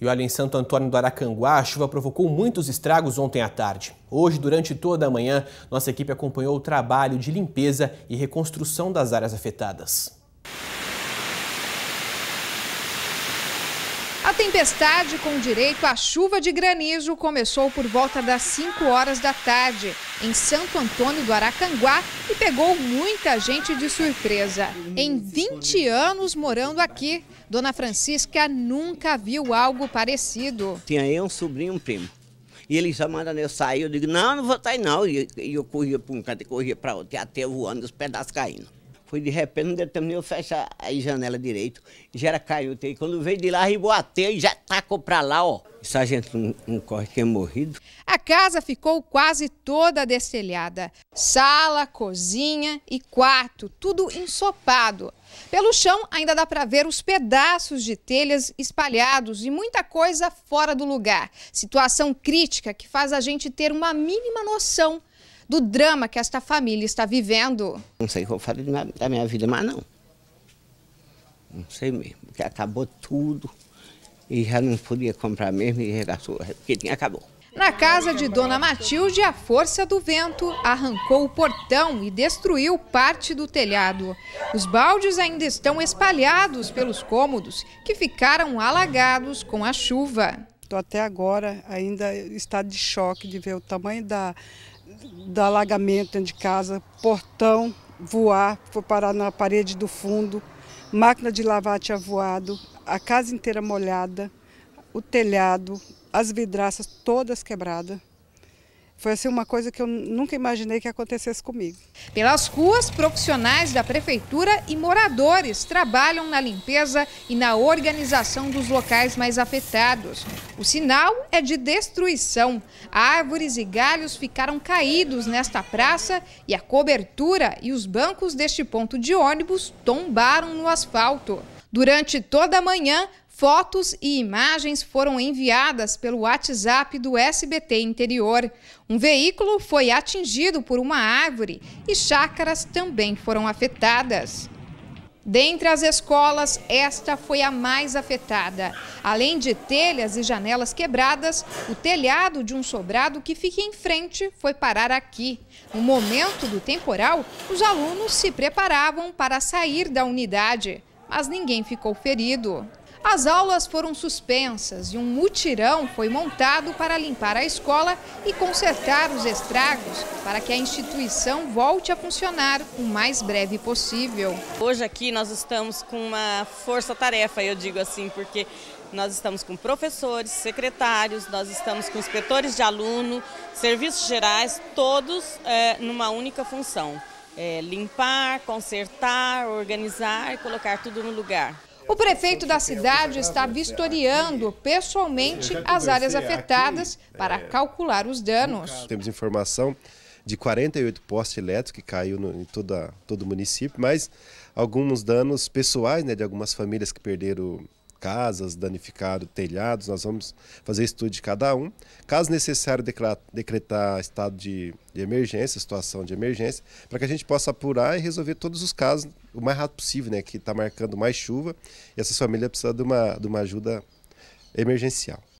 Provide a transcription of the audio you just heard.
E olha, em Santo Antônio do Aracanguá, a chuva provocou muitos estragos ontem à tarde. Hoje, durante toda a manhã, nossa equipe acompanhou o trabalho de limpeza e reconstrução das áreas afetadas. A tempestade com direito à chuva de granizo começou por volta das 5 horas da tarde em Santo Antônio do Aracanguá e pegou muita gente de surpresa. Em 20 anos morando aqui, Dona Francisca nunca viu algo parecido. Tinha eu um sobrinho um primo. E ele chamando eu sair, eu digo, não, não vou sair não. E, eu corria para um canto e corria para outro, e até voando, os pedaços caindo. Foi de repente, não determinou fechar a janela direito. Já era canhoto. E quando veio de lá, riboateou e já tacou pra lá, ó. O gente não, não corre, é morrido. A casa ficou quase toda destelhada. Sala, cozinha e quarto, tudo ensopado. Pelo chão ainda dá para ver os pedaços de telhas espalhados e muita coisa fora do lugar. Situação crítica que faz a gente ter uma mínima noção do drama que esta família está vivendo. Não sei o que eu falei da minha vida, mas não. Não sei mesmo, porque acabou tudo e já não podia comprar mesmo e regaçou, porque tinha acabou. Na casa de Dona Matilde, a força do vento arrancou o portão e destruiu parte do telhado. Os baldes ainda estão espalhados pelos cômodos, que ficaram alagados com a chuva. Até agora ainda está de choque de ver o tamanho da, do alagamento dentro de casa, portão voar, foi parar na parede do fundo, máquina de lavar tinha voado, a casa inteira molhada, o telhado, as vidraças todas quebradas. Foi assim uma coisa que eu nunca imaginei que acontecesse comigo. Pelas ruas, profissionais da prefeitura e moradores trabalham na limpeza e na organização dos locais mais afetados. O sinal é de destruição. Árvores e galhos ficaram caídos nesta praça e a cobertura e os bancos deste ponto de ônibus tombaram no asfalto. Durante toda a manhã, Fotos e imagens foram enviadas pelo WhatsApp do SBT Interior. Um veículo foi atingido por uma árvore e chácaras também foram afetadas. Dentre as escolas, esta foi a mais afetada. Além de telhas e janelas quebradas, o telhado de um sobrado que fica em frente foi parar aqui. No momento do temporal, os alunos se preparavam para sair da unidade, mas ninguém ficou ferido. As aulas foram suspensas e um mutirão foi montado para limpar a escola e consertar os estragos para que a instituição volte a funcionar o mais breve possível. Hoje aqui nós estamos com uma força-tarefa, eu digo assim, porque nós estamos com professores, secretários, nós estamos com inspetores de aluno, serviços gerais, todos é, numa única função. É, limpar, consertar, organizar e colocar tudo no lugar. O prefeito da cidade está vistoriando pessoalmente as áreas afetadas né, para calcular os danos. Temos informação de 48 postes elétricos que caiu no, em toda, todo o município, mas alguns danos pessoais né, de algumas famílias que perderam casas, danificado telhados, nós vamos fazer estudo de cada um. Caso necessário, decretar estado de, de emergência, situação de emergência, para que a gente possa apurar e resolver todos os casos o mais rápido possível, né? Que está marcando mais chuva e essa família precisa de uma, de uma ajuda emergencial.